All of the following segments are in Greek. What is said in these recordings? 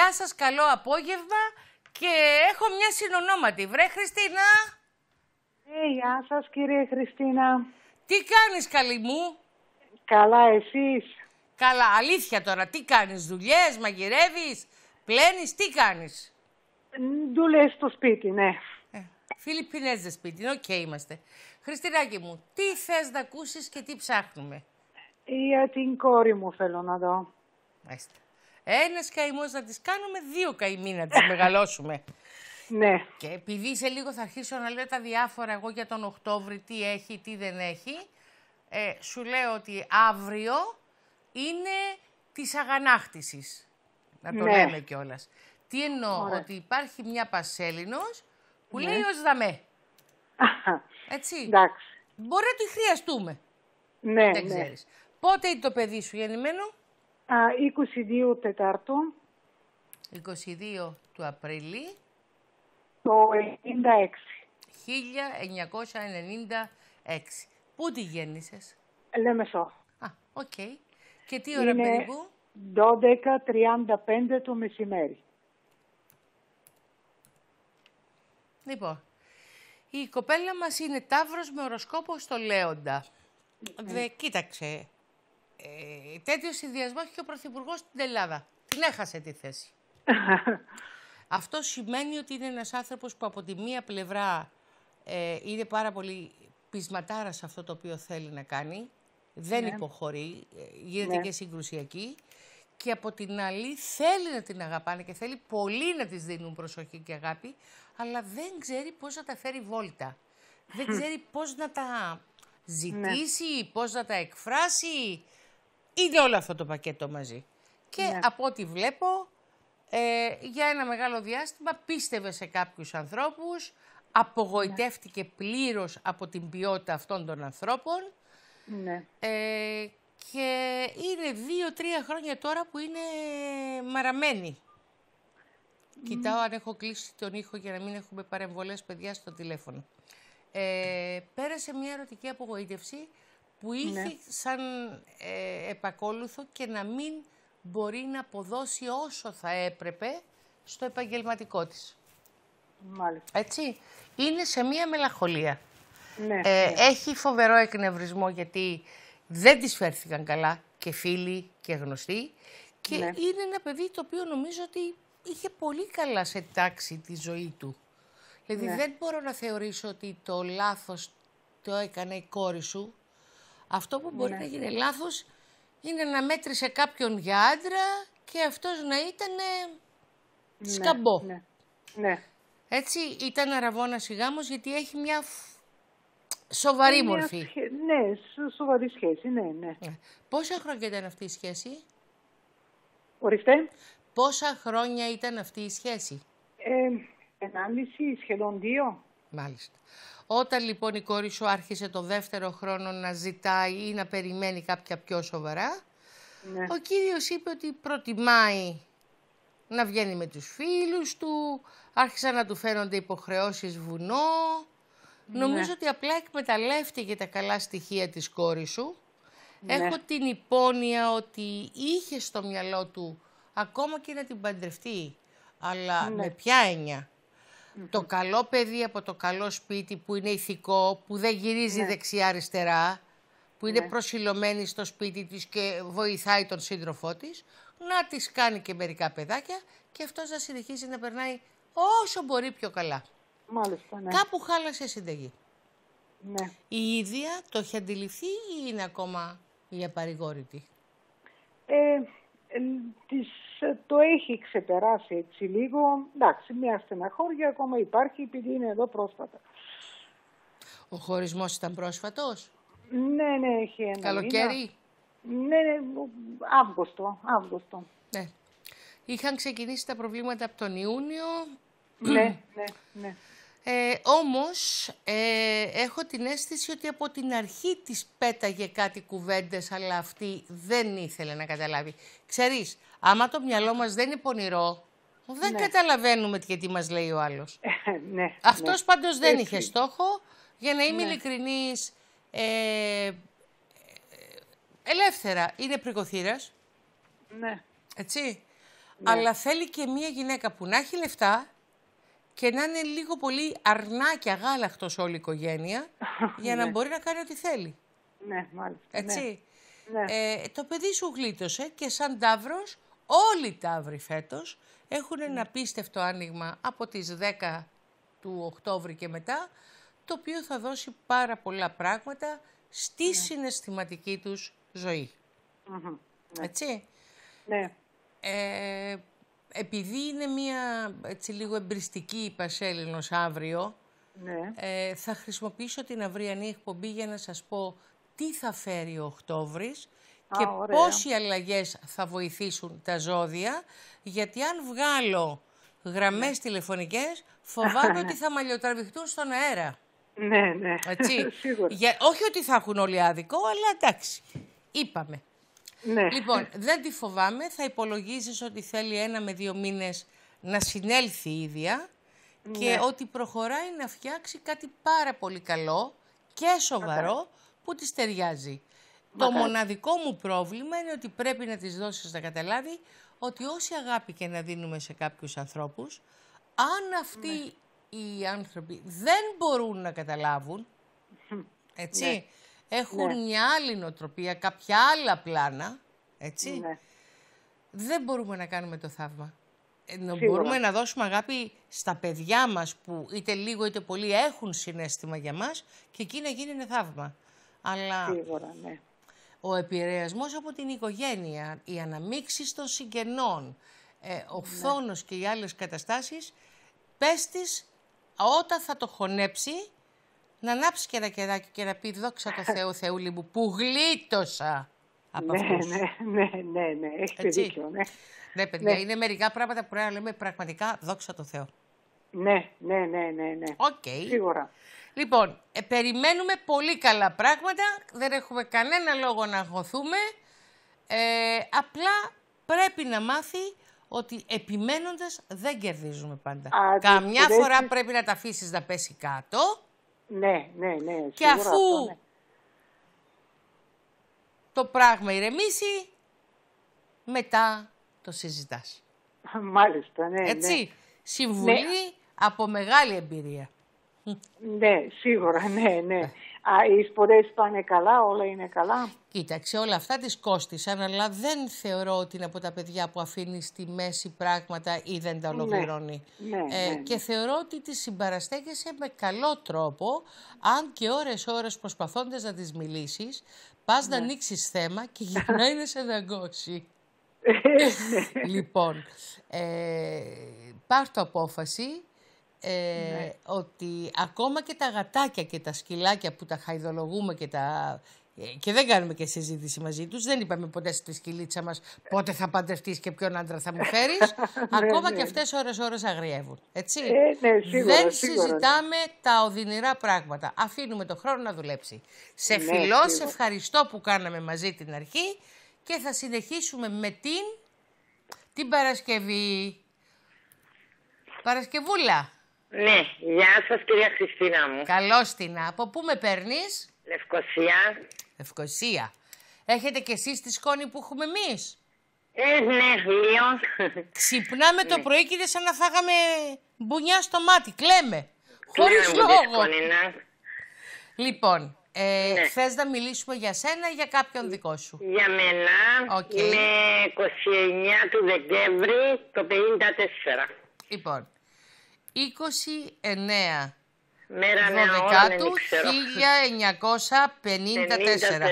Γεια σας, καλό απόγευμα και έχω μια συνονόματη. Βρε Χριστίνα. Ε, γεια σας κύριε Χριστίνα. Τι κάνεις καλή μου. Καλά εσείς. Καλά, αλήθεια τώρα. Τι κάνεις, δουλειές, μαγειρεύεις, πλένεις, τι κάνεις. Δουλειές στο σπίτι, ναι. Φιλιππινέζε Φιλιππινέζες σπίτι, οκ είμαστε. Χριστίνακη μου, τι θες να ακούσεις και τι ψάχνουμε. Για την κόρη μου θέλω να δω. Μάλιστα. Ένας καημός να τις κάνουμε, δύο καημοί να τις μεγαλώσουμε. Ναι. Και επειδή σε λίγο θα αρχίσω να λέω τα διάφορα εγώ για τον Οκτώβρη, τι έχει, τι δεν έχει, ε, σου λέω ότι αύριο είναι της αγανάκτησης, Να το ναι. λέμε κιόλας. Τι εννοώ, ότι υπάρχει μια Πασέλινος που ναι. λέει ως δαμέ. Έτσι. Εντάξει. Μπορεί να τη χρειαστούμε. Ναι, δεν ναι. Πότε είναι το παιδί σου γεννημένο. 22 Τετάρτου. 22 του Απριλίου. Το 96. 1996. Πού τη γέννησες? Λέμεσό. Α, οκ. Και τι ώρα Είναι περίπου? 12.35 το μεσημέρι. Λοιπόν, η κοπέλα μας είναι Ταύρος με οροσκόπο στο Λέοντα. Ναι. Δε, κοίταξε, ε, τέτοιος συνδυασμός έχει και ο Πρωθυπουργός στην Ελλάδα. Την έχασε τη θέση. Αυτό σημαίνει ότι είναι ένας άνθρωπος που από τη μία πλευρά ε, είναι πάρα πολύ πεισματάρας σε αυτό το οποίο θέλει να κάνει, δεν ναι. υποχωρεί, ε, γίνεται ναι. και συγκρουσιακή και από την άλλη θέλει να την αγαπάνε και θέλει πολύ να της δίνουν προσοχή και αγάπη, αλλά δεν ξέρει πώς να τα φέρει βόλτα. Δεν hm. ξέρει πώς να τα ναι. ζητήσει, ναι. πώς να τα εκφράσει, είναι όλο αυτό το πακέτο μαζί. Και ναι. από ό,τι βλέπω, ε, για ένα μεγάλο διάστημα πίστευε σε κάποιους ανθρώπους, απογοητεύτηκε ναι. πλήρως από την ποιότητα αυτών των ανθρώπων ναι. ε, και είναι δύο-τρία χρόνια τώρα που είναι μαραμένη. Mm. Κοιτάω αν έχω κλείσει τον ήχο για να μην έχουμε παρεμβολές παιδιά στο τηλέφωνο. Ε, πέρασε μια ερωτική απογοήτευση που ναι. είχε σαν ε, επακόλουθο και να μην μπορεί να αποδώσει όσο θα έπρεπε στο επαγγελματικό της. Μάλιστα. Έτσι. Είναι σε μία μελαχολία. Ναι, ε, ναι, Έχει φοβερό εκνευρισμό γιατί δεν τις φέρθηκαν καλά και φίλοι και γνωστοί και ναι. είναι ένα παιδί το οποίο νομίζω ότι είχε πολύ καλά σε τάξη τη ζωή του. Δηλαδή δεν μπορώ να θεωρήσω ότι το λάθος το έκανε η κόρη σου αυτό που μπορεί να γίνει λάθος είναι να μέτρησε κάποιον για άντρα και αυτός να ήταν ε, ναι, σκαμπό. Ναι, ναι. Έτσι ήταν αραβόνα η γάμος γιατί έχει μια ε, σοβαρή μορφή. Ναι, σοβαρή σχέση, ναι, ναι. Ε, πόσα χρόνια ήταν αυτή η σχέση? Ορίστε. Πόσα χρόνια ήταν αυτή η σχέση? Ε, ενάμιση, σχεδόν δύο. Μάλιστα. Όταν λοιπόν η κόρη σου άρχισε το δεύτερο χρόνο να ζητάει ή να περιμένει κάποια πιο σοβαρά, ναι. ο κύριος είπε ότι προτιμάει να βγαίνει με τους φίλους του, άρχισαν να του φαίνονται υποχρεώσεις βουνό. Ναι. Νομίζω ότι απλά εκμεταλλεύτηκε τα καλά στοιχεία της κόρης σου. Ναι. Έχω την υπόνοια ότι είχε στο μυαλό του ακόμα και να την παντρευτεί. Αλλά με ποια έννοια. Το καλό παιδί από το καλό σπίτι που είναι ηθικό, που δεν γυρίζει ναι. δεξιά-αριστερά, που είναι ναι. προσιλωμένη στο σπίτι της και βοηθάει τον σύντροφό της, να της κάνει και μερικά παιδάκια και αυτός να συνεχίζει να περνάει όσο μπορεί πιο καλά. Μάλιστα, ναι. Κάπου χάλασε συνταγή. Ναι. Η ίδια το έχει αντιληφθεί ή είναι ακόμα η απαρηγόρητη. Ε, ε της ε, το έχει ξεπεράσει έτσι λίγο. Εντάξει, μια στεναχώρια ακόμα υπάρχει επειδή είναι εδώ πρόσφατα. Ο χωρισμός ήταν πρόσφατος? Ναι, ναι, έχει ένα Καλοκαίρι? Ναι, ναι, Αύγουστο, Αύγουστο. Ναι. Είχαν ξεκινήσει τα προβλήματα από τον Ιούνιο. Ναι, ναι, ναι. Ε, όμως ε, έχω την αίσθηση ότι από την αρχή της πέταγε κάτι κουβέντες αλλά αυτή δεν ήθελε να καταλάβει. Ξέρεις, άμα το μυαλό μας δεν είναι πονηρό, δεν ναι. καταλαβαίνουμε τι, τι μας λέει ο άλλος. Ε, ναι, Αυτός ναι. πάντως δεν είχε στόχο, για να είμαι ναι. ειλικρινής, ε, ελεύθερα, είναι πρικοθύρας. Ναι. Έτσι. Ναι. Αλλά θέλει και μια γυναίκα που να έχει λεφτά, και να είναι λίγο πολύ αρνάκια αγάλαχτος όλη η οικογένεια για να ναι. μπορεί να κάνει ό,τι θέλει. Ναι, μάλιστα. Ναι. Έτσι. Ναι. Ε, το παιδί σου γλίτωσε και σαν ταύρος, όλοι οι ταύροι φέτος, έχουν ένα ναι. απίστευτο άνοιγμα από τις 10 του Οκτώβρη και μετά, το οποίο θα δώσει πάρα πολλά πράγματα στη ναι. συναισθηματική τους ζωή. Mm Έτσι. Ναι. Ε, επειδή είναι μια έτσι λίγο εμπριστική η Πασέλινος αύριο, ναι. ε, θα χρησιμοποιήσω την αυριανή εκπομπή για να σας πω τι θα φέρει ο Οκτώβρης και ωραία. πόσοι αλλαγές θα βοηθήσουν τα ζώδια, γιατί αν βγάλω γραμμές ναι. τηλεφωνικές, φοβάμαι ότι θα μαλλιοτραβηχτούν στον αέρα. Ναι, ναι, Έτσι. Για, όχι ότι θα έχουν όλοι άδικο, αλλά εντάξει, είπαμε. Ναι. Λοιπόν, δεν τη φοβάμαι. Θα υπολογίζεις ότι θέλει ένα με δύο μήνες να συνέλθει η ίδια και ναι. ότι προχωράει να φτιάξει κάτι πάρα πολύ καλό και σοβαρό που της ταιριάζει. Το μοναδικό μου πρόβλημα είναι ότι πρέπει να της δώσεις να καταλάβει ότι όση αγάπη και να δίνουμε σε κάποιους ανθρώπους, αν αυτοί ναι. οι άνθρωποι δεν μπορούν να καταλάβουν, έτσι, έχουν ναι. μια άλλη νοοτροπία, κάποια άλλα πλάνα, έτσι. Ναι. Δεν μπορούμε να κάνουμε το θαύμα. Ε, μπορούμε να δώσουμε αγάπη στα παιδιά μας που είτε λίγο είτε πολύ έχουν συνέστημα για μας και εκεί να γίνει θαύμα. Αλλά Σίγουρα, ναι. ο επηρεασμός από την οικογένεια, οι αναμίξεις των συγγενών, ε, ο ναι. φθόνος και οι άλλες καταστάσεις, πες όταν θα το χωνέψει να ανάψεις και ένα κεράκι και να πεις δόξα τω Θεού, Θεούλη μου που γλίτωσα από ναι, Ναι, ναι, ναι, ναι, έχετε δίκιο. Ναι. ναι, παιδιά, ναι. είναι μερικά πράγματα που πρέπει να λέμε πραγματικά δόξα τω Θεώ. Ναι, ναι, ναι, ναι, ναι. Okay. Σίγουρα. Λοιπόν, ε, περιμένουμε πολύ καλά πράγματα, δεν έχουμε κανένα λόγο να αγχωθούμε. Ε, απλά πρέπει να μάθει ότι επιμένοντας δεν κερδίζουμε πάντα. Καμιά φορά πρέπει να τα αφήσεις να πέσει κάτω ναι, ναι, ναι. Και αφού ναι. το πράγμα ηρεμήσει, μετά το συζητάς. Μάλιστα, ναι. Έτσι, ναι. συμβουλή ναι. από μεγάλη εμπειρία. Ναι, σίγουρα, ναι, ναι. Α, οι σπουδέ πάνε καλά, όλα είναι καλά. Κοίταξε, όλα αυτά τη κόστησαν, αλλά δεν θεωρώ ότι είναι από τα παιδιά που αφήνει στη μέση πράγματα ή δεν τα ναι, ολοκληρώνει. Ναι, ε, ναι, και θεωρώ ότι τη συμπαραστέκεσαι με καλό τρόπο, αν και ώρες-ώρες προσπαθώντας να τη μιλήσεις, πας να ανοίξεις θέμα και γυρνάει να σε δαγκώσει. Ε, λοιπόν, ε, πάρ' το απόφαση, ε, ναι. ότι ακόμα και τα γατάκια και τα σκυλάκια που τα χαϊδολογούμε και τα... Ε, και δεν κάνουμε και συζήτηση μαζί τους. Δεν είπαμε ποτέ στη σκυλίτσα μας πότε θα παντρευτείς και ποιον άντρα θα μου φέρεις. Ναι, ακόμα ναι. και αυτές ώρες ώρες αγριεύουν. Έτσι. Ε, ναι, σίγουρα, δεν συζητάμε τα οδυνηρά πράγματα. Αφήνουμε το χρόνο να δουλέψει. Σε φιλώ, σε ευχαριστώ που κάναμε μαζί την αρχή και θα συνεχίσουμε με την, την Παρασκευή. Παρασκευούλα. Ναι, γεια σας κυρία Χριστίνα μου. Καλώς την. Από πού με παίρνεις, Λευκοσία. Λευκοσία. Έχετε κι εσείς τη σκόνη που έχουμε εμείς. Ε, ναι, λίγο. Ξυπνάμε το ναι. πρωί και σαν να φάγαμε μπουνιά στο μάτι. Κλαίμε. Ναι, Χωρίς λόγο. Ναι. Λοιπόν, ε, ναι. Θες να μιλήσουμε για σένα ή για κάποιον δικό σου. Για μένα. Okay. Είμαι 29 του Δεκέμβρη το 54. Λοιπόν, 29 Μέρα νέα του 1954. 54.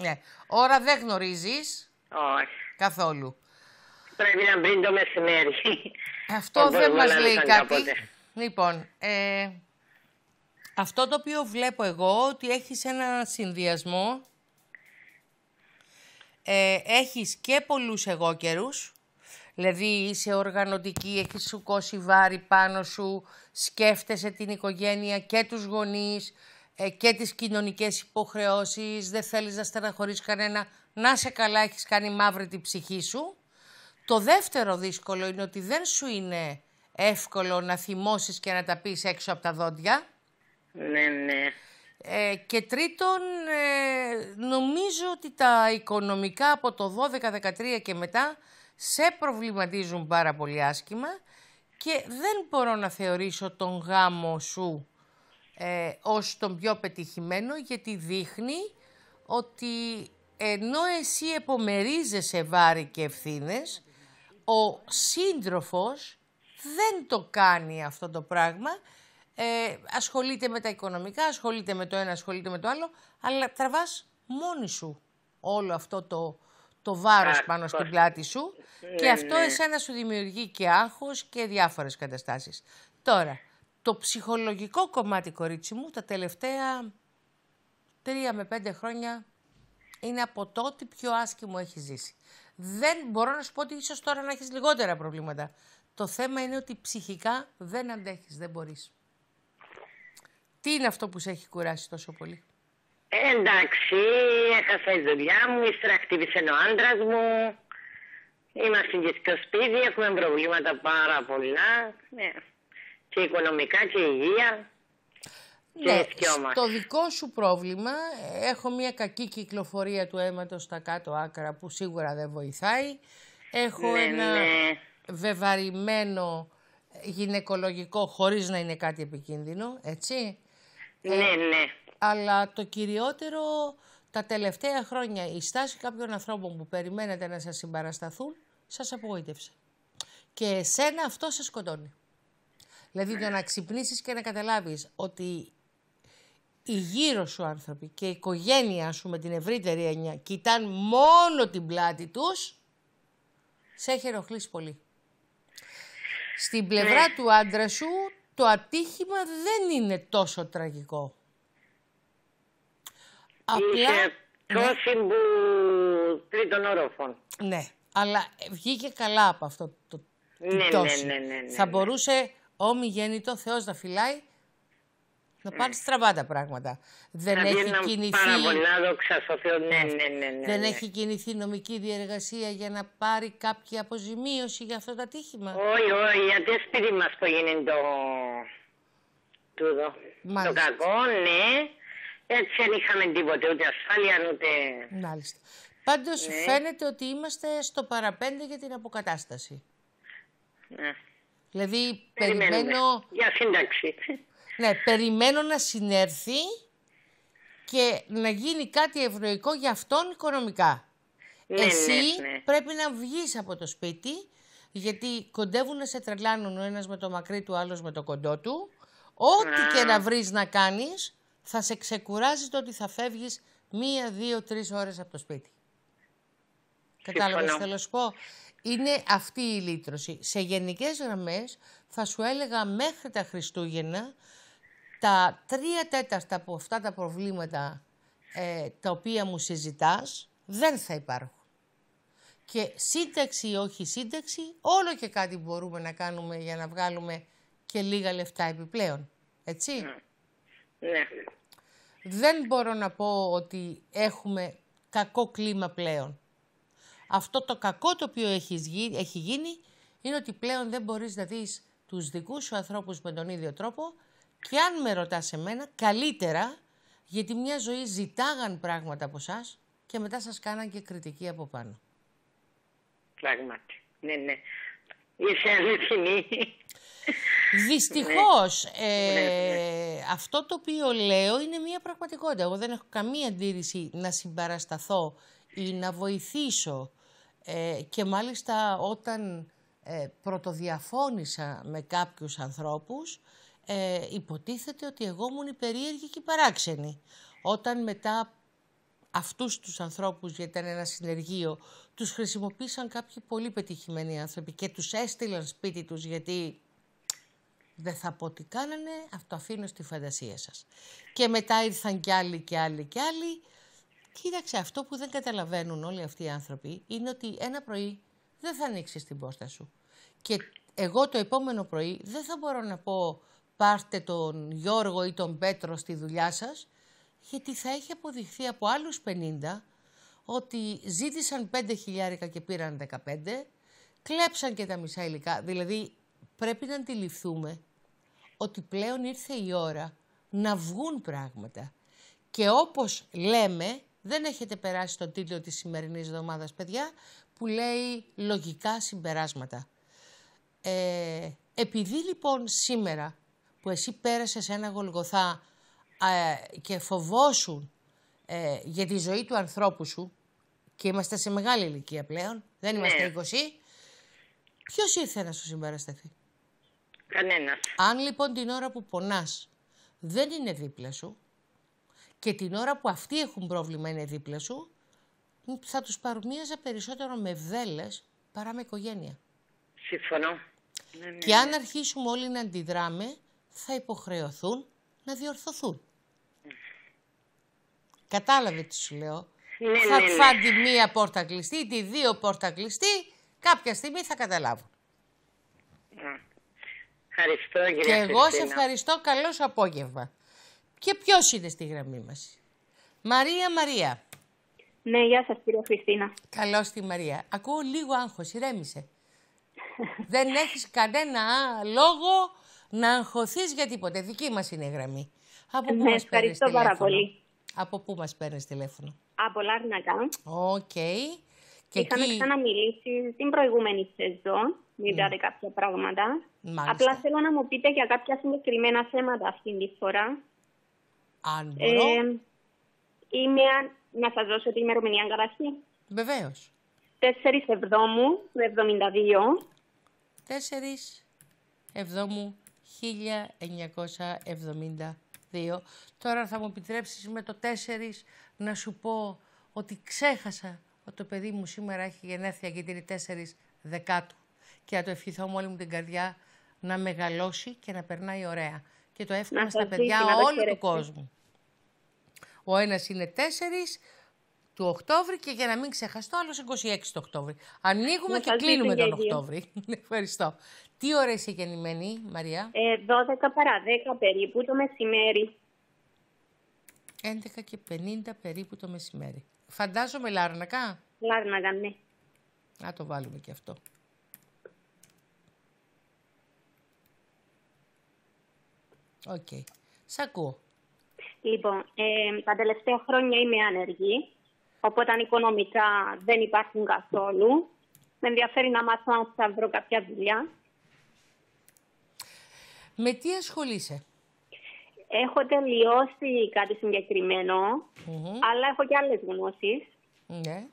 Ναι. Ώρα δεν γνωρίζεις. Όχι. Καθόλου. Πρέπει να μπει το μεσημέρι. Αυτό δεν μας λέει κάτι. Λοιπόν, ε, αυτό το οποίο βλέπω εγώ ότι έχεις ένα συνδυασμό. Ε, έχεις και πολλούς εγώ καιρούς. Δηλαδή είσαι οργανωτική, έχεις σου βάρη πάνω σου, σκέφτεσαι την οικογένεια και τους γονείς ε, και τις κοινωνικές υποχρεώσεις, δεν θέλεις να στεναχωρείς κανένα, να σε καλά έχεις κάνει μαύρη την ψυχή σου. Το δεύτερο δύσκολο είναι ότι δεν σου είναι εύκολο να θυμώσεις και να τα πεις έξω από τα δόντια. Ναι, ναι. Ε, και τρίτον, ε, νομίζω ότι τα οικονομικά από το 12-13 και μετά σε προβληματίζουν πάρα πολύ άσχημα και δεν μπορώ να θεωρήσω τον γάμο σου ε, ως τον πιο πετυχημένο γιατί δείχνει ότι ενώ εσύ επομερίζεσαι βάρη και ευθύνες, ο σύντροφος δεν το κάνει αυτό το πράγμα. Ε, ασχολείται με τα οικονομικά, ασχολείται με το ένα, ασχολείται με το άλλο, αλλά τραβάς μόνη σου όλο αυτό το, το βάρος πάνω στην πλάτη σου και ε, αυτό ναι. εσένα σου δημιουργεί και άγχος και διάφορες καταστάσεις. Τώρα, το ψυχολογικό κομμάτι, κορίτσι μου, τα τελευταία τρία με πέντε χρόνια είναι από τότε πιο άσχημο έχει ζήσει. Δεν μπορώ να σου πω ότι ίσως τώρα να έχεις λιγότερα προβλήματα. Το θέμα είναι ότι ψυχικά δεν αντέχεις, δεν μπορείς. Τι είναι αυτό που σε έχει κουράσει τόσο πολύ. Ε, εντάξει, έχασα η δουλειά μου, ύστερα χτύπησε ο άντρας μου. Είμαστε και στο σπίτι, έχουμε προβλήματα πάρα πολλά. Ναι. Και οικονομικά και υγεία. Ναι, στο δικό σου πρόβλημα έχω μια κακή κυκλοφορία του αίματος στα κάτω άκρα που σίγουρα δεν βοηθάει. Έχω ναι, ένα ναι. βεβαρημένο γυναικολογικό χωρίς να είναι κάτι επικίνδυνο, έτσι. Ναι, ε, ναι αλλά το κυριότερο τα τελευταία χρόνια η στάση κάποιων ανθρώπων που περιμένετε να σας συμπαρασταθούν σας απογοήτευσε. Και εσένα αυτό σε σκοτώνει. Δηλαδή το να ξυπνήσεις και να καταλάβεις ότι οι γύρω σου άνθρωποι και η οικογένειά σου με την ευρύτερη έννοια κοιτάν μόνο την πλάτη τους, σε έχει ενοχλήσει πολύ. Στην πλευρά ναι. του άντρα σου το ατύχημα δεν είναι τόσο τραγικό. Απλά... Είχε τόση ναι. που τρίτων όροφων. Ναι, αλλά βγήκε καλά από αυτό το ναι, Ναι, ναι, ναι, ναι, Θα ναι. μπορούσε όμοι γέννητο Θεός να φυλάει να ναι. πάρει στραβά τα πράγματα. Δεν να έχει κινηθεί. Πολλά, δόξα στο Θεό. Ναι, ναι, ναι, ναι, Δεν έχει κινηθεί νομική διεργασία για να πάρει κάποια αποζημίωση για αυτό το ατύχημα. Όχι, όχι, γιατί σπίτι μας που γίνει το. Το κακό, ναι. Έτσι δεν είχαμε τίποτε, ούτε ασφάλεια, ούτε... Μάλιστα. Πάντως ναι. φαίνεται ότι είμαστε στο παραπέντε για την αποκατάσταση. Ναι. Δηλαδή, περιμένω... Για σύνταξη. Ναι, περιμένω να συνέρθει και να γίνει κάτι ευνοϊκό για αυτόν οικονομικά. Ναι, Εσύ ναι, πρέπει να βγεις από το σπίτι, γιατί κοντεύουν να σε τρελάνουν ο ένας με το μακρύ του, άλλος με το κοντό του. Ό,τι και να βρεις να κάνεις, θα σε ξεκουράζεις το ότι θα φεύγεις μία, δύο, τρεις ώρες από το σπίτι. Κατάλαβες, θέλω σου πω. Είναι αυτή η λύτρωση. Σε γενικές γραμμές θα σου έλεγα μέχρι τα Χριστούγεννα τα τρία τέταρτα από αυτά τα προβλήματα ε, τα οποία μου συζητάς δεν θα υπάρχουν. Και σύνταξη ή όχι σύνταξη, όλο και κάτι μπορούμε να κάνουμε για να βγάλουμε και λίγα λεφτά επιπλέον. Έτσι. Ναι. Ναι. Δεν μπορώ να πω ότι έχουμε κακό κλίμα πλέον. Αυτό το κακό το οποίο έχει γίνει είναι ότι πλέον δεν μπορείς να δεις τους δικούς σου ανθρώπους με τον ίδιο τρόπο και αν με ρωτάς εμένα, καλύτερα, γιατί μια ζωή ζητάγαν πράγματα από εσά και μετά σας κάναν και κριτική από πάνω. Πράγματι, ναι, ναι. Είσαι αληθινή. Δυστυχώς, ναι. ε, ναι, ναι. αυτό το οποίο λέω είναι μια πραγματικότητα. Εγώ δεν έχω καμία αντίρρηση να συμπαρασταθώ ή να βοηθήσω. Ε, και μάλιστα όταν ε, πρωτοδιαφώνησα με κάποιους ανθρώπους, ε, υποτίθεται ότι εγώ ήμουν η περίεργη και η παράξενη. Όταν μετά αυτούς τους ανθρώπους, γιατί ήταν ένα συνεργείο, τους χρησιμοποίησαν κάποιοι πολύ πετυχημένοι άνθρωποι και τους έστειλαν σπίτι τους γιατί δεν θα πω τι κάνανε, αυτό αφήνω στη φαντασία σας. Και μετά ήρθαν κι άλλοι και άλλοι και άλλοι. Κοίταξε, αυτό που δεν καταλαβαίνουν όλοι αυτοί οι άνθρωποι είναι ότι ένα πρωί δεν θα ανοίξει την πόρτα σου. Και εγώ το επόμενο πρωί δεν θα μπορώ να πω πάρτε τον Γιώργο ή τον Πέτρο στη δουλειά σας, γιατί θα έχει αποδειχθεί από άλλους 50 ότι ζήτησαν 5 χιλιάρικα και πήραν 15, κλέψαν και τα μισά υλικά. Δηλαδή πρέπει να αντιληφθούμε ότι πλέον ήρθε η ώρα να βγουν πράγματα. Και όπως λέμε, δεν έχετε περάσει το τίτλο της σημερινής εβδομάδας, παιδιά, που λέει λογικά συμπεράσματα. Ε, επειδή λοιπόν σήμερα που εσύ πέρασες ένα γολγοθά ε, και φοβόσουν ε, για τη ζωή του ανθρώπου σου, και είμαστε σε μεγάλη ηλικία πλέον, δεν είμαστε 20, ναι. ποιος ήρθε να σου συμπαρασταθεί. Αν λοιπόν την ώρα που πονάς δεν είναι δίπλα σου και την ώρα που αυτοί έχουν πρόβλημα είναι δίπλα σου, θα τους παρομοίαζα περισσότερο με βέλες παρά με οικογένεια. Συμφωνώ. Ναι, ναι, και αν ναι. αρχίσουμε όλοι να αντιδράμε, θα υποχρεωθούν να διορθωθούν. Κατάλαβε τι σου λέω. Ναι, θα ναι, ναι. μία πόρτα κλειστή, τη δύο πόρτα κλειστή, κάποια στιγμή θα καταλάβω. Ευχαριστώ, κύριε Και εγώ σε ευχαριστώ. Καλό απόγευμα. Και ποιος είναι στη γραμμή μας, Μαρία Μαρία. Ναι, γεια σας, κύριε Χριστίνα. Καλώς τη Μαρία. Ακούω λίγο άγχος, ηρέμησε. Δεν έχεις κανένα λόγο να αγχωθείς για τίποτε. Δική μας είναι η γραμμή. Από πού ναι, μας ευχαριστώ πάρα πολύ. Από πού μας παίρνεις τηλέφωνο, Από Λάρνακα. Οκ. Okay. Και Είχαμε εκεί... ξαναμιλήσει την προηγούμενη σεζόν μιλάτε mm. κάποια πράγματα. Μάλιστα. Απλά θέλω να μου πείτε για κάποια συγκεκριμένα θέματα αυτή τη φορά. Αν μπορώ. Ε, είμαι, να σας δώσω την ημερομηνία καταρχήν. Βεβαίως. 4 Εβδόμου του 72. 4 Εβδόμου 1972. Τώρα θα μου επιτρέψεις με το 4 να σου πω ότι ξέχασα ότι το παιδί μου σήμερα έχει γενέθλια γιατί είναι 4 δεκάτου και να το ευχηθώ με όλη μου την καρδιά να μεγαλώσει και να περνάει ωραία. Και το εύχομαι στα παιδιά όλου του κόσμου. Ο ένας είναι 4 του Οκτώβρη και για να μην ξεχαστώ, άλλος 26 του Οκτώβρη. Ανοίγουμε να και κλείνουμε τον Οκτώβρη. Ευχαριστώ. Τι ώρα είσαι γεννημένη, Μαρία? 12 ε, παρά 10 περίπου το μεσημέρι. 11 και 50 περίπου το μεσημέρι. Φαντάζομαι Λάρνακα. Λάρνακα, ναι. Να το βάλουμε και αυτό. Οκ. Σ' ακούω. Λοιπόν, ε, τα τελευταία χρόνια είμαι άνεργη, οπότε αν οικονομικά δεν υπάρχουν καθόλου. Με ενδιαφέρει να μάθω αν θα βρω κάποια δουλειά. Με τι ασχολείσαι? Έχω τελειώσει κάτι συγκεκριμένο, αλλά έχω και άλλες γνώσεις. Ναι.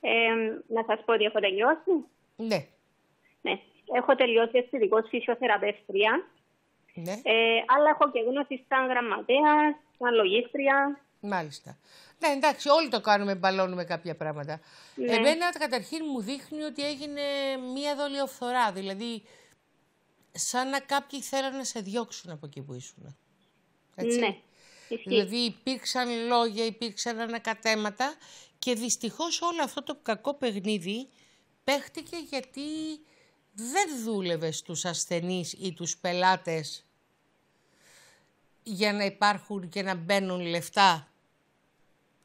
Ε, να σας πω ότι έχω τελειώσει. Ναι. ναι. Έχω τελειώσει αισθητικό φυσιοθεραπεύτρια. Ναι. Ε, αλλά έχω και γνώση σαν γραμματέας, σαν λογίστρια. Μάλιστα. Ναι, εντάξει, όλοι το κάνουμε, μπαλώνουμε κάποια πράγματα. Ναι. Εμένα καταρχήν μου δείχνει ότι έγινε μία δολιοφθορά. Δηλαδή, σαν να κάποιοι θέλανε να σε διώξουν από εκεί που ήσουν. Έτσι. Ναι. Δηλαδή υπήρξαν λόγια, υπήρξαν ανακατέματα και δυστυχώς όλο αυτό το κακό παιχνίδι παίχτηκε γιατί δεν δούλευες τους ασθενείς ή τους πελάτες για να υπάρχουν και να μπαίνουν λεφτά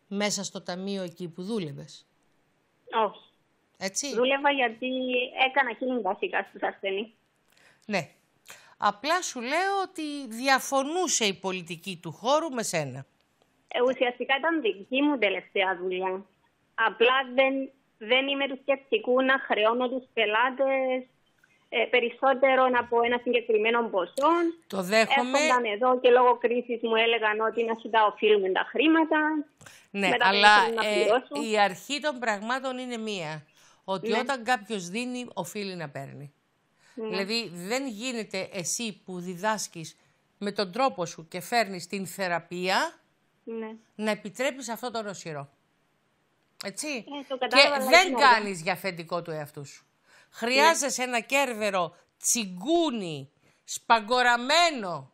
μέσα στο ταμείο εκεί που δούλευες. Όχι. Έτσι. Δούλευα γιατί έκανα κίνημα βασικά στους ασθενείς. Ναι. Απλά σου λέω ότι διαφωνούσε η πολιτική του χώρου με σένα. Ε, ουσιαστικά ήταν δική μου τελευταία δουλειά. Απλά δεν, δεν είμαι του να χρεώνω τους πελάτες ε, περισσότερο από ένα συγκεκριμένο ποσό. Το δέχομαι. Έρχονταν εδώ και λόγω κρίσης μου έλεγαν ότι να σου τα οφείλουμε τα χρήματα. Ναι, αλλά ε, η αρχή των πραγμάτων είναι μία. Ότι ναι. όταν κάποιος δίνει, οφείλει να παίρνει. Ναι. Δηλαδή δεν γίνεται εσύ που διδάσκεις με τον τρόπο σου και φέρνεις την θεραπεία ναι. να επιτρέπεις αυτό ε, το νοσηρό. Έτσι. και δεν κάνεις για αφεντικό του εαυτού σου. Χρειάζεσαι ένα κέρβερο τσιγκούνι, σπαγκοραμένο,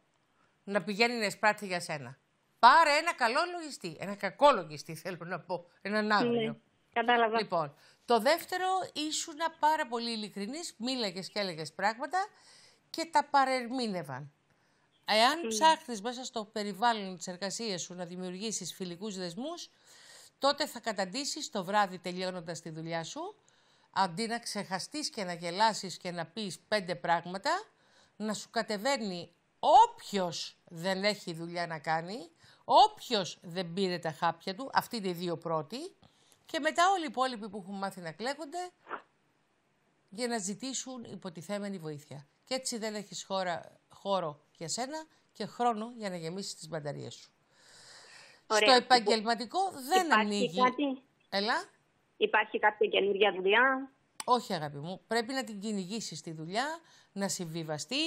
να πηγαίνει να εισπράττει για σένα. Πάρε ένα καλό λογιστή. Ένα κακό λογιστή, θέλω να πω. Έναν άγριο. Ναι, κατάλαβα. Λοιπόν, το δεύτερο, ήσουν πάρα πολύ ειλικρινής, μίλαγες και έλεγες πράγματα και τα παρερμήνευαν. Εάν mm. ψάχνεις μέσα στο περιβάλλον της εργασίας σου να δημιουργήσεις φιλικούς δεσμούς, τότε θα καταντήσεις το βράδυ τελειώνοντας τη δουλειά σου αντί να ξεχαστείς και να γελάσεις και να πεις πέντε πράγματα, να σου κατεβαίνει όποιος δεν έχει δουλειά να κάνει, όποιος δεν πήρε τα χάπια του, αυτοί είναι οι δύο πρώτοι, και μετά όλοι οι υπόλοιποι που έχουν μάθει να κλαίγονται για να ζητήσουν υποτιθέμενη βοήθεια. Και έτσι δεν έχεις χώρα, χώρο για σένα και χρόνο για να γεμίσεις τις μπαταρίες σου. Στο επαγγελματικό δεν υπάρχει Έλα. Υπάρχει κάποια καινούργια δουλειά. Όχι αγάπη μου, πρέπει να την κυνηγήσεις τη δουλειά, να συμβιβαστείς,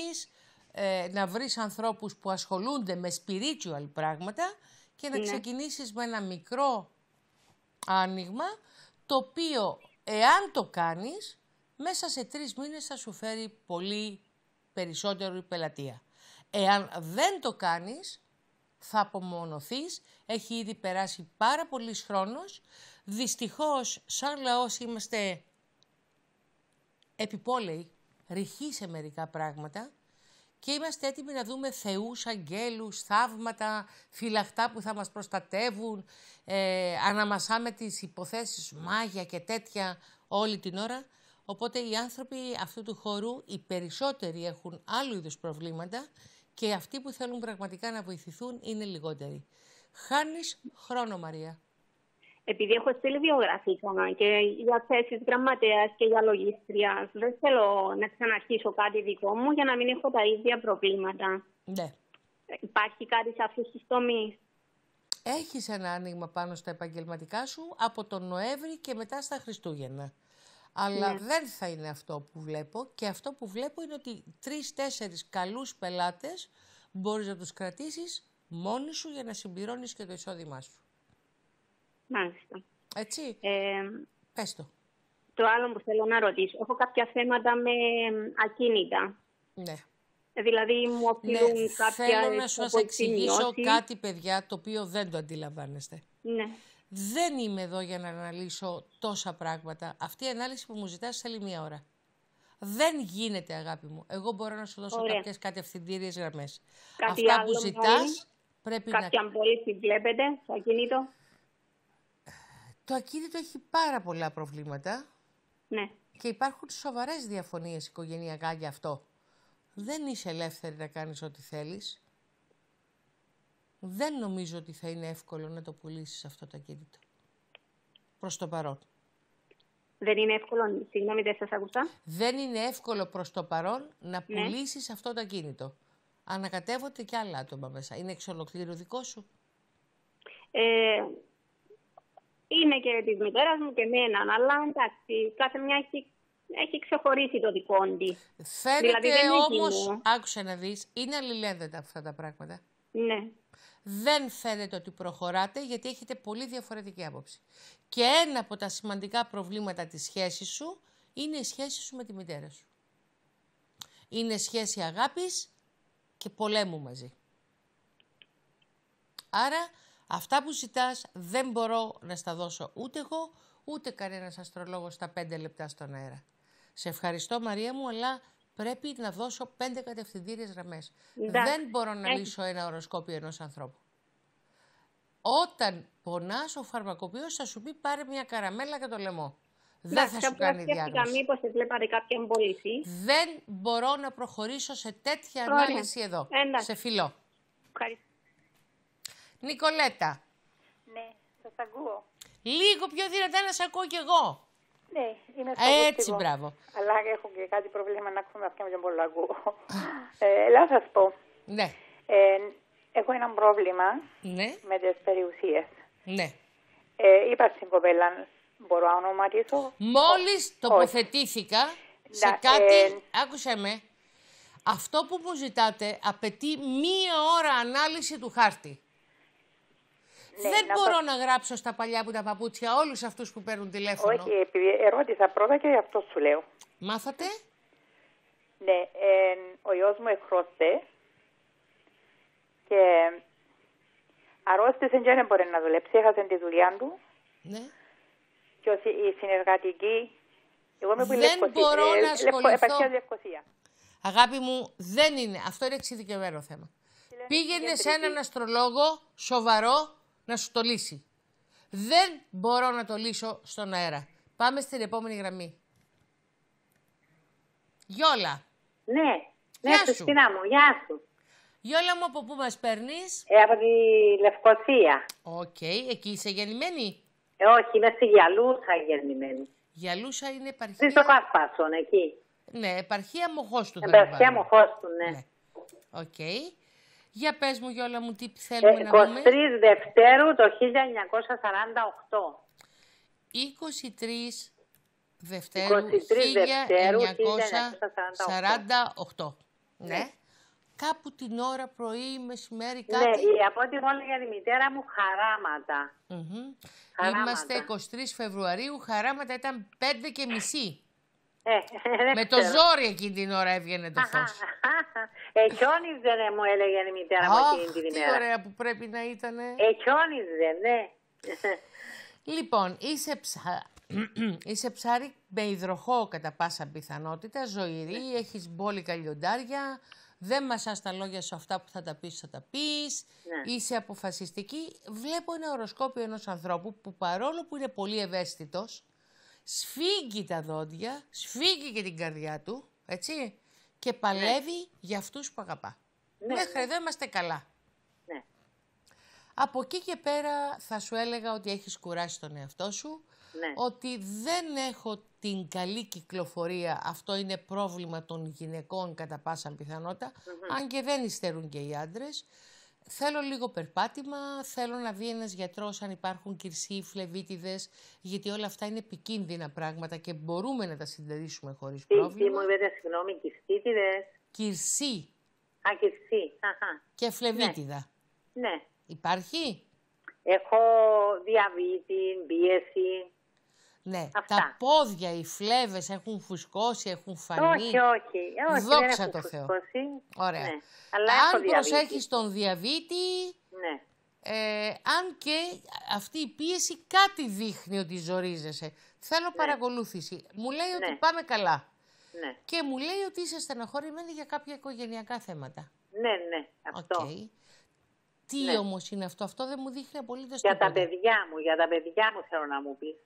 ε, να βρεις ανθρώπους που ασχολούνται με spiritual πράγματα και να ναι. ξεκινήσεις με ένα μικρό άνοιγμα, το οποίο εάν το κάνεις, μέσα σε τρεις μήνες θα σου φέρει πολύ περισσότερο η πελατεία. Εάν δεν το κάνεις, θα απομονωθείς, έχει ήδη περάσει πάρα πολύς χρόνος Δυστυχώς, σαν λαός είμαστε επιπόλαιοι, ρηχοί σε μερικά πράγματα και είμαστε έτοιμοι να δούμε θεούς, αγγέλους, θαύματα, φυλαχτά που θα μας προστατεύουν, ε, αναμασάμε τις υποθέσεις μάγια και τέτοια όλη την ώρα. Οπότε οι άνθρωποι αυτού του χώρου, οι περισσότεροι έχουν άλλου είδους προβλήματα και αυτοί που θέλουν πραγματικά να βοηθηθούν είναι λιγότεροι. Χάνεις χρόνο, Μαρία επειδή έχω στείλει βιογραφικά και για θέσεις γραμματέας και για λογίστρια, δεν θέλω να ξαναρχίσω κάτι δικό μου για να μην έχω τα ίδια προβλήματα. Ναι. Υπάρχει κάτι σε αυτούς τους τομείς. Έχεις ένα άνοιγμα πάνω στα επαγγελματικά σου από τον Νοέμβρη και μετά στα Χριστούγεννα. Αλλά ναι. δεν θα είναι αυτό που βλέπω και αυτό που βλέπω είναι ότι τρει-τέσσερι καλούς πελάτες μπορείς να τους κρατήσεις μόνοι σου για να συμπληρώνεις και το εισόδημά σου. Μάλιστα. Έτσι. Ε, Πες το. Το άλλο που θέλω να ρωτήσω. Έχω κάποια θέματα με ακίνητα. Ναι. Δηλαδή μου αφήνουν ναι, κάποια... Θέλω να σας εξηγήσω κάτι, παιδιά, το οποίο δεν το αντιλαμβάνεστε. Ναι. Δεν είμαι εδώ για να αναλύσω τόσα πράγματα. Αυτή η ανάλυση που μου ζητάς θέλει μία ώρα. Δεν γίνεται, αγάπη μου. Εγώ μπορώ να σου δώσω κάποιες κατευθυντήριες γραμμές. Αυτά που ζητάς πρέπει Κάποια να. Κάποια αν βλέπετε, στο ακίνητο... Το ακίνητο έχει πάρα πολλά προβλήματα. Ναι. Και υπάρχουν σοβαρές διαφωνίες οικογενειακά για αυτό. Δεν είσαι ελεύθερη να κάνεις ό,τι θέλεις. Δεν νομίζω ότι θα είναι εύκολο να το πουλήσεις αυτό το ακίνητο. Προς το παρόν. Δεν είναι εύκολο, συγγνώμη δεν σας άκουσα. Δεν είναι εύκολο προς το παρόν να ναι. πουλήσεις αυτό το ακίνητο. Ανακατεύονται και άλλα άτομα μέσα. Είναι εξ δικό σου. Ε, είναι και της μητέρας μου και εμένα, αλλά εντάξει, κάθε μια έχει, έχει ξεχωρίσει το δικό της. Φαίνεται δηλαδή, όμω, άκουσε να δεις, είναι αλληλένδετα αυτά τα πράγματα. Ναι. Δεν φαίνεται ότι προχωράτε γιατί έχετε πολύ διαφορετική άποψη. Και ένα από τα σημαντικά προβλήματα της σχέσης σου είναι η σχέση σου με τη μητέρα σου. Είναι σχέση αγάπης και πολέμου μαζί. Άρα Αυτά που ζητάς δεν μπορώ να στα δώσω ούτε εγώ, ούτε κανένας αστρολόγος στα πέντε λεπτά στον αέρα. Σε ευχαριστώ Μαρία μου, αλλά πρέπει να δώσω πέντε κατευθυντήριες γραμμές. Δεν μπορώ να λύσω ένα οροσκόπιο ενός ανθρώπου. Όταν πονάς, ο φαρμακοποιός θα σου πει πάρε μια καραμέλα και το λαιμό. Δεν θα σου κάνει διάγνωση. Μήπω βλέπατε κάποια εμπολίση. Δεν μπορώ να προχωρήσω σε τέτοια Ωραία. ανάλυση εδώ. Σε φιλό. Ευχαριστώ. Νικολέτα. Ναι, σας ακούω. Λίγο πιο δυνατά να σε ακούω κι εγώ. Ναι, είμαι στο Έτσι, μπράβο. Αλλά έχω και κάτι προβλήμα να ακούω με αυτήν τον ακούω. ε, να σας πω. Ναι. Ε, έχω ένα πρόβλημα ναι. με τις περιουσίες. Ναι. Ε, είπα στην κοπέλα, μπορώ να ονοματίσω. Μόλις τοποθετήθηκα Όχι. σε κάτι. Ε, άκουσε με. Αυτό που μου ζητάτε απαιτεί μία ώρα ανάλυση του χάρτη. Ναι, δεν μπορώ να γράψω στα παλιά που τα παπούτσια όλους αυτούς που παίρνουν τηλέφωνο. Όχι, επειδή ερώτησα πρώτα και αυτό σου λέω. Μάθατε. Ναι, ο γιος μου εχρώστε και αρρώστησε και δεν μπορεί να δουλέψει, έχασε τη δουλειά του. Ναι. Και η συνεργατική... Εγώ είμαι δεν μπορώ ε, να ασχοληθώ. Αγάπη μου, δεν είναι. Αυτό είναι εξειδικευμένο θέμα. Πήγαινε σε έναν αστρολόγο σοβαρό να σου το λύσει. Δεν μπορώ να το λύσω στον αέρα. Πάμε στην επόμενη γραμμή. Γιόλα. Ναι, ναι, σου. μου, γεια σου. Γιόλα μου, από πού μας παίρνεις? Ε, από τη Λευκοσία. Οκ, okay. εκεί είσαι γεννημένη? Ε, όχι, είμαι στη Γιαλούσα γεννημένη. Γιαλούσα είναι επαρχία... Στην Σοκάσπασον, εκεί. Ναι, επαρχία Μοχώστου. Επαρχία Μοχώστου, ναι. ναι. Οκ. Ναι. Okay. Για πες μου Γιώλα μου τι θέλουμε ε, να πούμε. 23 Δευτέρου το 1948. 23 Δευτέρου 1948. Ναι. ναι. Κάπου την ώρα πρωί, μεσημέρι, ναι, κάτι. Ναι, από ό,τι μου για τη μητέρα μου, χαράματα. Mm -hmm. Είμαστε 23 Φεβρουαρίου, χαράματα ήταν 5 και μισή. Ε, με το ζόρι εκείνη την ώρα έβγαινε το φως. Εκιόνιζε, δεν ναι, μου έλεγε η μητέρα μου εκείνη την ημέρα. Τι ωραία που πρέπει να ήταν. Εκιόνιζε, δεν, ναι. Λοιπόν, είσαι, ψα... ψάρι με υδροχό κατά πάσα πιθανότητα, ζωηρή, ναι. έχεις μπόλικα λιοντάρια, δεν μασάς τα λόγια σου αυτά που θα τα πεις, θα τα πεις, ναι. είσαι αποφασιστική. Βλέπω ένα οροσκόπιο ενός ανθρώπου που παρόλο που είναι πολύ ευαίσθητος, σφίγγει τα δόντια, σφίγγει και την καρδιά του, έτσι, και ναι. παλεύει για αυτούς που αγαπά. Ναι, Μέχρι εδώ είμαστε καλά. Ναι. Από εκεί και πέρα θα σου έλεγα ότι έχεις κουράσει τον εαυτό σου, ναι. ότι δεν έχω την καλή κυκλοφορία, αυτό είναι πρόβλημα των γυναικών κατά πάσα πιθανότητα, αν και δεν υστερούν και οι άντρες, Θέλω λίγο περπάτημα, θέλω να δει ένας γιατρός αν υπάρχουν κυρσί, φλεβίτιδες, γιατί όλα αυτά είναι επικίνδυνα πράγματα και μπορούμε να τα συντηρήσουμε χωρίς πρόβλημα. Τι μου είπατε, συγγνώμη, κυρσίτιδε. Κυρσί. Α, κυρσί, Αχα. Και φλεβίτιδα. Ναι. ναι. Υπάρχει. Έχω διαβήτη, πίεση. Ναι. Τα πόδια, οι φλέβες έχουν φουσκώσει, έχουν φανεί. Όχι, όχι. όχι Δόξα τω Θεώ. Ωραία. Ναι. Αλλά αν προσέχεις τον διαβήτη. Ναι. Ε, αν και αυτή η πίεση κάτι δείχνει ότι ζορίζεσαι. Θέλω ναι. παρακολούθηση. Μου λέει ότι ναι. πάμε καλά. Ναι. Και μου λέει ότι είσαι στεναχωρημένη για κάποια οικογενειακά θέματα. Ναι, ναι, αυτό. Okay. Τι ναι. όμως είναι αυτό, αυτό δεν μου δείχνει απολύτως Για τα παιδιά μου, για τα παιδιά μου θέλω να μου πεις.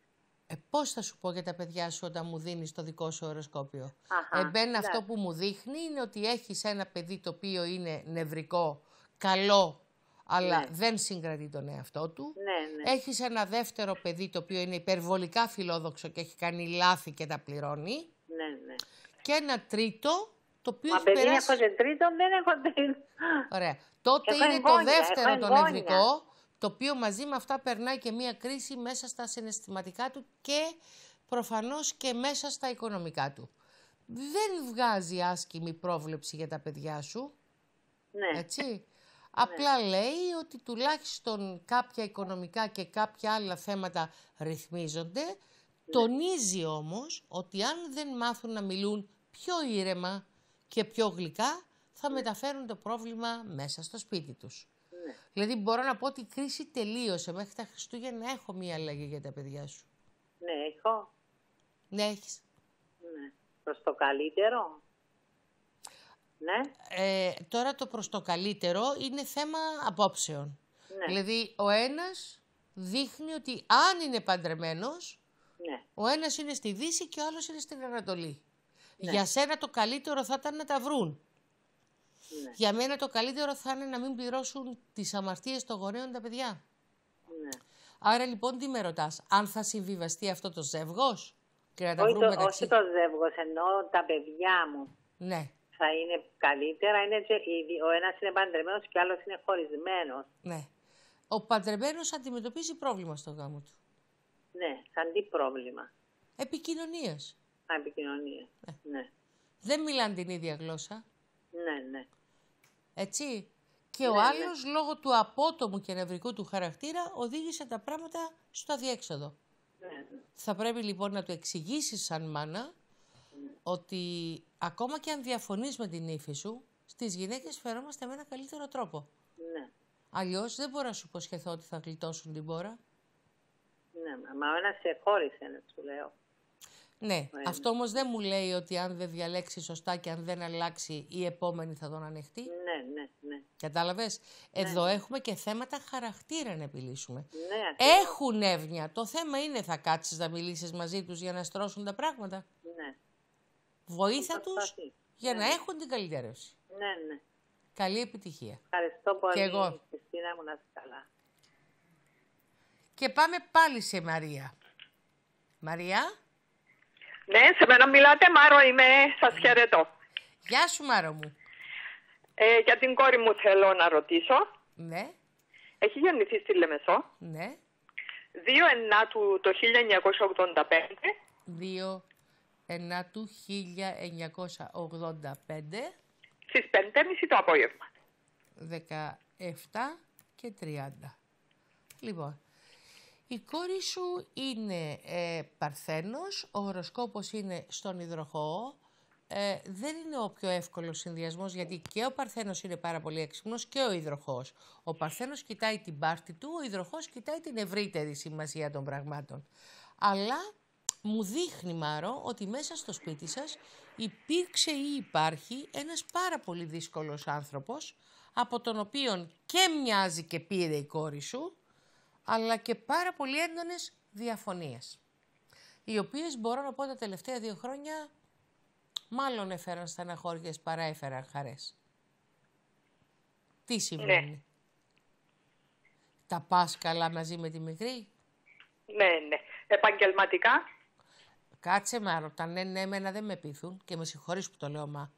Ε, Πώς θα σου πω για τα παιδιά σου όταν μου δίνεις το δικό σου οροσκόπιο. Εμπένα αυτό που μου δείχνει είναι ότι έχεις ένα παιδί το οποίο είναι νευρικό, καλό, αλλά ναι. δεν συγκρατεί τον εαυτό του. Ναι, ναι. Έχεις ένα δεύτερο παιδί το οποίο είναι υπερβολικά φιλόδοξο και έχει κάνει λάθη και τα πληρώνει. Ναι, ναι. Και ένα τρίτο το οποίο Μα περάσει... έχω τρίτο, δεν έχω τρίτο. Ωραία. Τότε είναι το δεύτερο το νευρικό το οποίο μαζί με αυτά περνάει και μία κρίση μέσα στα συναισθηματικά του και προφανώς και μέσα στα οικονομικά του. Δεν βγάζει άσκημη πρόβλεψη για τα παιδιά σου, ναι. έτσι. Ναι. Απλά λέει ότι τουλάχιστον κάποια οικονομικά και κάποια άλλα θέματα ρυθμίζονται. Ναι. Τονίζει όμως ότι αν δεν μάθουν να μιλούν πιο ήρεμα και πιο γλυκά, θα ναι. μεταφέρουν το πρόβλημα μέσα στο σπίτι τους. Δηλαδή μπορώ να πω ότι η κρίση τελείωσε. Μέχρι τα Χριστούγεννα έχω μία αλλαγή για τα παιδιά σου. Ναι, έχω. Ναι, έχεις. Ναι. Προς το καλύτερο. Ναι. Ε, τώρα το προς το καλύτερο είναι θέμα απόψεων. Ναι. Δηλαδή ο ένας δείχνει ότι αν είναι παντρεμένος, ναι. ο ένας είναι στη Δύση και ο άλλος είναι στην Ανατολή. Ναι. Για σένα το καλύτερο θα ήταν να τα βρουν. Ναι. Για μένα το καλύτερο θα είναι να μην πληρώσουν τις αμαρτίες των γονέων τα παιδιά. Ναι. Άρα λοιπόν τι με ρωτάς, αν θα συμβιβαστεί αυτό το ζεύγος και να τα όχι, βρούμε το, μεταξύ... όχι το ζεύγος, ενώ τα παιδιά μου. Ναι. Θα είναι καλύτερα, είναι, ο ένας είναι παντρεμένος και ο άλλος είναι χωρισμένος. Ναι. Ο παντρεμένος αντιμετωπίζει πρόβλημα στο γάμο του. Ναι, σαν τι πρόβλημα. Επικοινωνίας. Α, επικοινωνία. Ναι. ναι. Δεν μιλάνε την ίδια γλώσσα. Ναι, ναι. Έτσι. Και ναι, ο ναι. άλλος, λόγω του απότομου και νευρικού του χαρακτήρα, οδήγησε τα πράγματα στο αδιέξοδο. Ναι. ναι. Θα πρέπει λοιπόν να του εξηγήσεις, σαν μάνα, ότι ακόμα και αν διαφωνείς με την ύφη σου, στις γυναίκες φερόμαστε με ένα καλύτερο τρόπο. Ναι. Αλλιώς δεν μπορώ να σου υποσχεθώ ότι θα γλιτώσουν την πόρα. Ναι, μα ο σε χώρισε, να σου λέω. Ναι. ναι, αυτό όμως δεν μου λέει ότι αν δεν διαλέξει σωστά και αν δεν αλλάξει, η επόμενη θα τον ανεχτεί. Ναι, ναι, ναι. Κατάλαβες. Ναι. Εδώ έχουμε και θέματα χαρακτήρα να επιλύσουμε. Ναι, Έχουν εύνοια. Το θέμα είναι, θα κάτσεις να μιλήσεις μαζί τους για να στρώσουν τα πράγματα. Ναι. Βοήθα του για να ναι, έχουν την καλυτερεύση. Ναι, ναι. Καλή επιτυχία. Ευχαριστώ πολύ. Και εγώ. καλά. Και πάμε πάλι σε Μαρία. Μαρία. Ναι, σε μένα μιλάτε, Μάρο είμαι, σας χαιρετώ. Γεια σου Μάρο μου. Ε, για την κόρη μου θέλω να ρωτήσω. Ναι. Έχει γεννηθεί στη Λεμεσό. Ναι. 2 ενάτου το 1985. 2 ενάτου 1985. Στις 5.30 το απόγευμα. 17 και 30. Λοιπόν, η κόρη σου είναι ε, παρθένος, ο οροσκόπος είναι στον υδροχό. Ε, δεν είναι ο πιο εύκολος συνδυασμός γιατί και ο παρθένος είναι πάρα πολύ έξυπνος και ο υδροχός. Ο παρθένος κοιτάει την πάρτη του, ο υδροχός κοιτάει την ευρύτερη σημασία των πραγμάτων. Αλλά μου δείχνει, Μάρο, ότι μέσα στο σπίτι σας υπήρξε ή υπάρχει ένας πάρα πολύ δύσκολος άνθρωπος από τον οποίο και μοιάζει και πήρε η υπαρχει ενας παρα πολυ δυσκολο ανθρωπο απο τον οποιο και μοιαζει και πηρε η κορη σου αλλά και πάρα πολύ έντονες διαφωνίες, οι οποίες μπορώ να πω τα τελευταία δύο χρόνια μάλλον έφεραν στεναχώριες παρά έφεραν χαρές. Τι συμβαίνει. Ναι. Τα πας μαζί με τη μικρή. Ναι, ναι. Επαγγελματικά. Κάτσε με τα ναι, ναι, εμένα δεν με πείθουν και με συγχωρείς που το λέω, μα.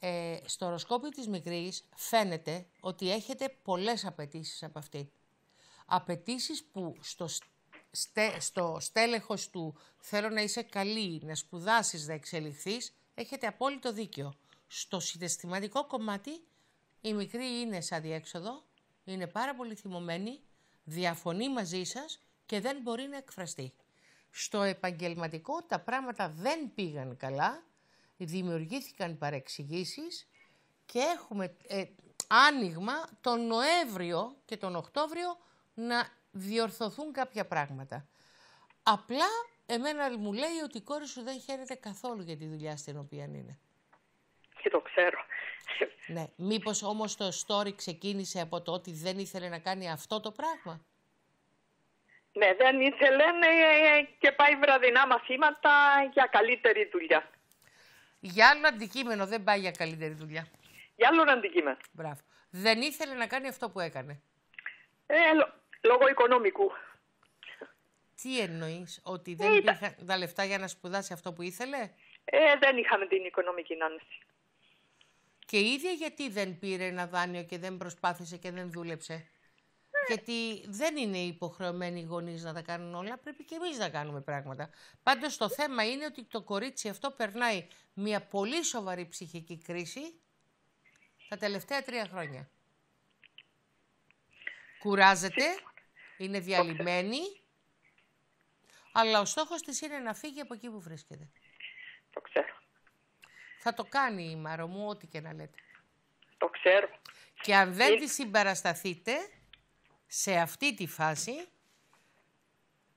Ε, στο οροσκόπιο της μικρής φαίνεται ότι έχετε πολλές απαιτήσεις από αυτή απαιτήσεις που στο, στε, στο στέλεχος του θέλω να είσαι καλή, να σπουδάσεις, να εξελιχθείς, έχετε απόλυτο δίκιο. Στο συναισθηματικό κομμάτι η μικρή είναι σαν διέξοδο, είναι πάρα πολύ θυμωμένη, διαφωνεί μαζί σας και δεν μπορεί να εκφραστεί. Στο επαγγελματικό τα πράγματα δεν πήγαν καλά, δημιουργήθηκαν παρεξηγήσεις και έχουμε ε, άνοιγμα τον Νοέμβριο και τον Οκτώβριο να διορθωθούν κάποια πράγματα. Απλά εμένα μου λέει ότι η κόρη σου δεν χαίρεται καθόλου για τη δουλειά στην οποία είναι. Και το ξέρω. Ναι. Μήπως όμως το story ξεκίνησε από το ότι δεν ήθελε να κάνει αυτό το πράγμα. Ναι, δεν ήθελε ναι, ε, ε, και πάει βραδινά μαθήματα για καλύτερη δουλειά. Για άλλο αντικείμενο, δεν πάει για καλύτερη δουλειά. Για άλλο αντικείμενο. Μπράβο. Δεν ήθελε να κάνει αυτό που έκανε. Ε, λόγω οικονομικού. Τι εννοείς, Ότι δεν Ήταν... υπήρχαν τα λεφτά για να σπουδάσει αυτό που ήθελε, ε, Δεν είχαμε την οικονομική άνεση. Και η ίδια γιατί δεν πήρε ένα δάνειο και δεν προσπάθησε και δεν δούλεψε. Ε. Γιατί δεν είναι υποχρεωμένοι οι γονείς να τα κάνουν όλα, πρέπει και εμείς να κάνουμε πράγματα. Πάντως το θέμα είναι ότι το κορίτσι αυτό περνάει μια πολύ σοβαρή ψυχική κρίση τα τελευταία τρία χρόνια. Κουράζεται, είναι διαλυμένη, αλλά ο στόχος της είναι να φύγει από εκεί που βρίσκεται. Το ξέρω. Θα το κάνει η Μάρο ό,τι και να λέτε. Το ξέρω. Και αν δεν της συμπαρασταθείτε, σε αυτή τη φάση,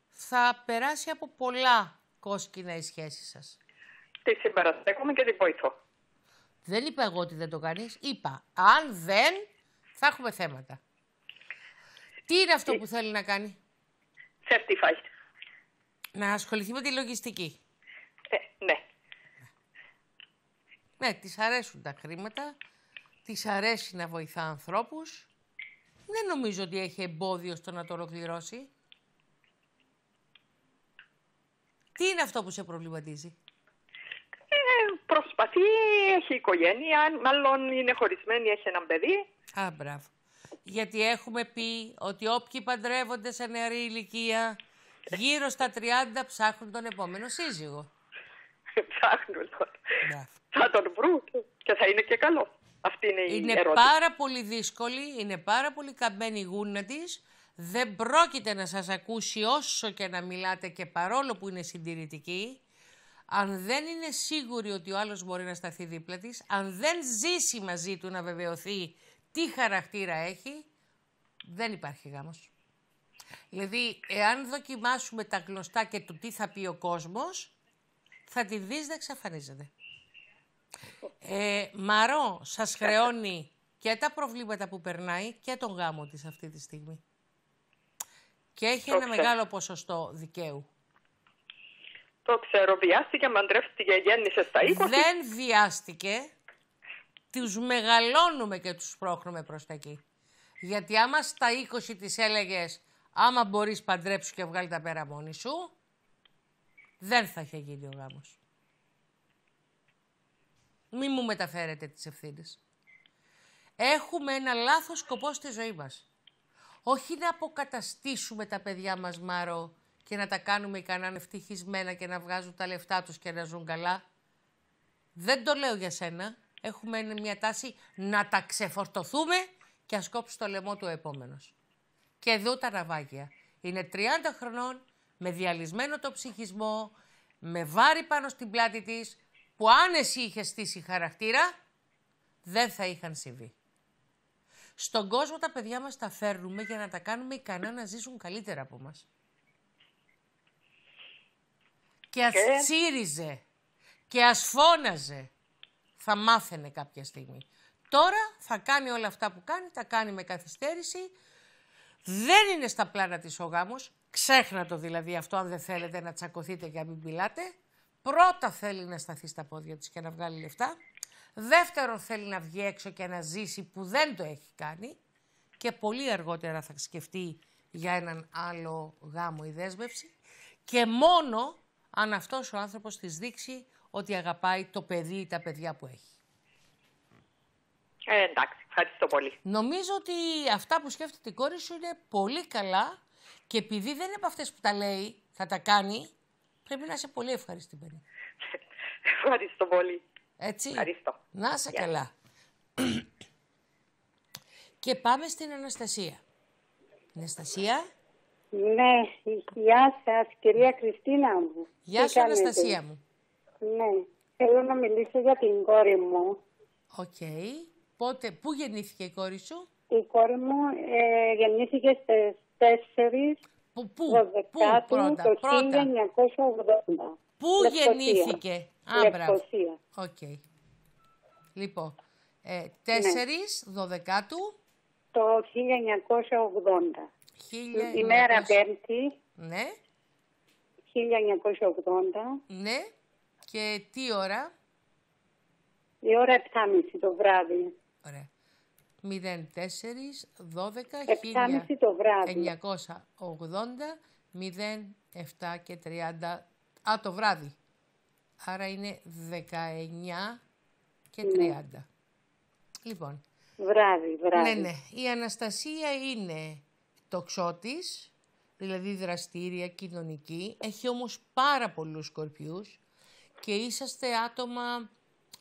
θα περάσει από πολλά κόσκινα η σχέση σας. Τη συμπαραστέκομαι και τη βοηθώ. Δεν είπα εγώ ότι δεν το κάνεις. Είπα, αν δεν, θα έχουμε θέματα. Τι είναι αυτό ε, που θέλει να κάνει? Certified. Να ασχοληθεί με τη λογιστική. Ε, ναι. Ναι, της αρέσουν τα χρήματα, της αρέσει να βοηθά ανθρώπους. Δεν νομίζω ότι έχει εμπόδιο στο να το ολοκληρώσει. Τι είναι αυτό που σε προβληματίζει? Ε, προσπαθεί, έχει οικογένεια, μάλλον είναι χωρισμένη, έχει ένα παιδί. Α, μπράβο γιατί έχουμε πει ότι όποιοι παντρεύονται σε νεαρή ηλικία, γύρω στα 30 ψάχνουν τον επόμενο σύζυγο. Ψάχνουν Θα τον βρουν και θα είναι και καλό. Αυτή είναι, η ερώτηση. πάρα πολύ δύσκολη, είναι πάρα πολύ καμμένη η γούνα της. Δεν πρόκειται να σας ακούσει όσο και να μιλάτε και παρόλο που είναι συντηρητική. Αν δεν είναι σίγουρη ότι ο άλλος μπορεί να σταθεί δίπλα της, αν δεν ζήσει μαζί του να βεβαιωθεί τι χαρακτήρα έχει, δεν υπάρχει γάμος. Δηλαδή, εάν δοκιμάσουμε τα γνωστά και το τι θα πει ο κόσμος, θα τη δεις να εξαφανίζεται. Ε, Μαρό, σας χρεώνει και τα προβλήματα που περνάει και τον γάμο της αυτή τη στιγμή. Και έχει ένα μεγάλο ποσοστό δικαίου. Το ξέρω, βιάστηκε, μαντρεύτηκε, γέννησε στα 20. Δεν βιάστηκε, τους μεγαλώνουμε και τους πρόχνουμε προς τα εκεί. Γιατί άμα στα 20 της έλεγες άμα μπορείς παντρέψου και βγάλει τα πέρα μόνη σου, δεν θα είχε γίνει ο γάμος. Μη μου μεταφέρετε τις ευθύνες. Έχουμε ένα λάθος σκοπό στη ζωή μας. Όχι να αποκαταστήσουμε τα παιδιά μας, Μάρο, και να τα κάνουμε ικανά ευτυχισμένα και να βγάζουν τα λεφτά τους και να ζουν καλά. Δεν το λέω για σένα έχουμε μια τάση να τα ξεφορτωθούμε και ας κόψει το λαιμό του επόμενος. Και εδώ τα ναυάγια. Είναι 30 χρονών, με διαλυσμένο το ψυχισμό, με βάρη πάνω στην πλάτη της, που αν εσύ είχες στήσει χαρακτήρα, δεν θα είχαν συμβεί. Στον κόσμο τα παιδιά μας τα φέρνουμε για να τα κάνουμε ικανά να ζήσουν καλύτερα από μας. Και ας τσίριζε. Και ας φώναζε θα μάθαινε κάποια στιγμή. Τώρα θα κάνει όλα αυτά που κάνει, τα κάνει με καθυστέρηση. Δεν είναι στα πλάνα της ο γάμος. Ξέχνα το δηλαδή αυτό αν δεν θέλετε να τσακωθείτε και να μην πειλάτε. Πρώτα θέλει να σταθεί στα πόδια της και να βγάλει λεφτά. Δεύτερον θέλει να βγει έξω και να ζήσει που δεν το έχει κάνει. Και πολύ αργότερα θα σκεφτεί για έναν άλλο γάμο η δέσμευση. Και μόνο αν αυτός ο άνθρωπος της δείξει ότι αγαπάει το παιδί ή τα παιδιά που έχει. Ε, εντάξει, ευχαριστώ πολύ. Νομίζω ότι αυτά που σκέφτεται η τα παιδια που εχει ενταξει ευχαριστω πολυ νομιζω οτι αυτα που σκεφτεται η κορη σου είναι πολύ καλά και επειδή δεν είναι από αυτές που τα λέει, θα τα κάνει, πρέπει να είσαι πολύ ευχαριστημένη. Ευχαριστώ πολύ. Έτσι. Ευχαριστώ. Να είσαι καλά. και πάμε στην Αναστασία. Αναστασία. Ναι, γεια σας, κυρία Κριστίνα μου. Γεια σου, Αναστασία μου. Ναι, θέλω να μιλήσω για την κόρη μου. Οκ. Πότε, πού γεννήθηκε η κόρη σου? Η κόρη μου ε, γεννήθηκε στις 4 Πού, πού, πρώτα, το 1980. Πού γεννήθηκε, άμπρα. Οκ. Λοιπόν, ε, 4 12 Το 1980. 1900... Ημέρα Πέμπτη. Ναι. 1980. Ναι. Και τι ώρα. Η ώρα 7.30 το βράδυ. Ωραία. 04 12 7.30 το βράδυ. 980 07 και 30. Α, το βράδυ. Άρα είναι 19 και 30. Ναι. Λοιπόν. Βράδυ, βράδυ. Ναι, ναι. Η Αναστασία είναι τοξότης, δηλαδή δραστήρια, κοινωνική. Έχει όμως πάρα πολλούς σκορπιούς και είσαστε άτομα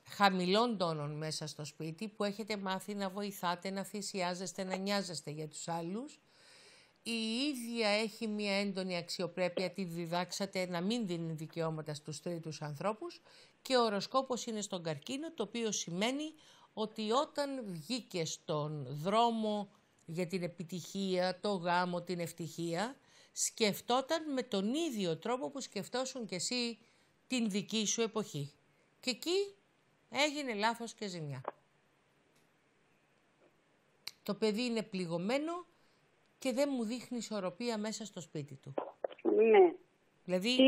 χαμηλών τόνων μέσα στο σπίτι που έχετε μάθει να βοηθάτε, να θυσιάζεστε, να νοιάζεστε για τους άλλους. Η ίδια έχει μια έντονη αξιοπρέπεια, τη διδάξατε να μην δίνει δικαιώματα στους τρίτους ανθρώπους και ο οροσκόπος είναι στον καρκίνο, το οποίο σημαίνει ότι όταν βγήκε στον δρόμο για την επιτυχία, το γάμο, την ευτυχία, σκεφτόταν με τον ίδιο τρόπο που σκεφτόσουν κι εσύ την δική σου εποχή. Και εκεί έγινε λάθος και ζημιά. Το παιδί είναι πληγωμένο και δεν μου δείχνει ισορροπία μέσα στο σπίτι του. Ναι. Δηλαδή... Τι,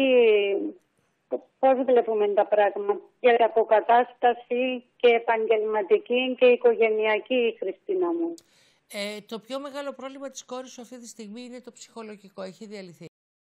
πώς βλέπουμε τα πράγματα. Για αποκατάσταση και επαγγελματική και οικογενειακή, Χριστίνα μου. Ε, το πιο μεγάλο πρόβλημα της κόρης σου αυτή τη στιγμή είναι το ψυχολογικό. Έχει διαλυθεί.